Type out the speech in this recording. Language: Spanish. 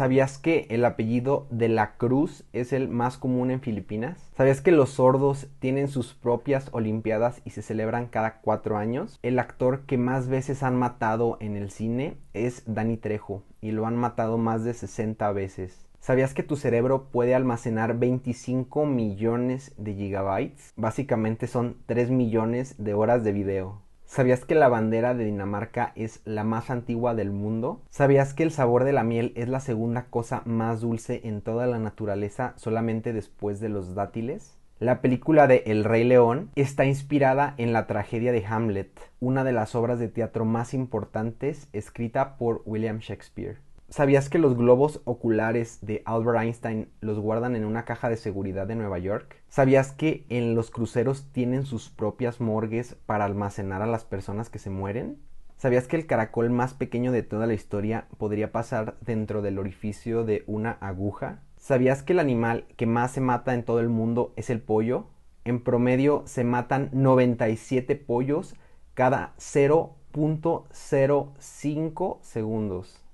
¿Sabías que el apellido de la Cruz es el más común en Filipinas? ¿Sabías que los sordos tienen sus propias Olimpiadas y se celebran cada cuatro años? El actor que más veces han matado en el cine es Danny Trejo y lo han matado más de 60 veces. ¿Sabías que tu cerebro puede almacenar 25 millones de gigabytes? Básicamente son 3 millones de horas de video. ¿Sabías que la bandera de Dinamarca es la más antigua del mundo? ¿Sabías que el sabor de la miel es la segunda cosa más dulce en toda la naturaleza solamente después de los dátiles? La película de El Rey León está inspirada en la tragedia de Hamlet, una de las obras de teatro más importantes escrita por William Shakespeare. ¿Sabías que los globos oculares de Albert Einstein los guardan en una caja de seguridad de Nueva York? ¿Sabías que en los cruceros tienen sus propias morgues para almacenar a las personas que se mueren? ¿Sabías que el caracol más pequeño de toda la historia podría pasar dentro del orificio de una aguja? ¿Sabías que el animal que más se mata en todo el mundo es el pollo? En promedio se matan 97 pollos cada 0.05 segundos.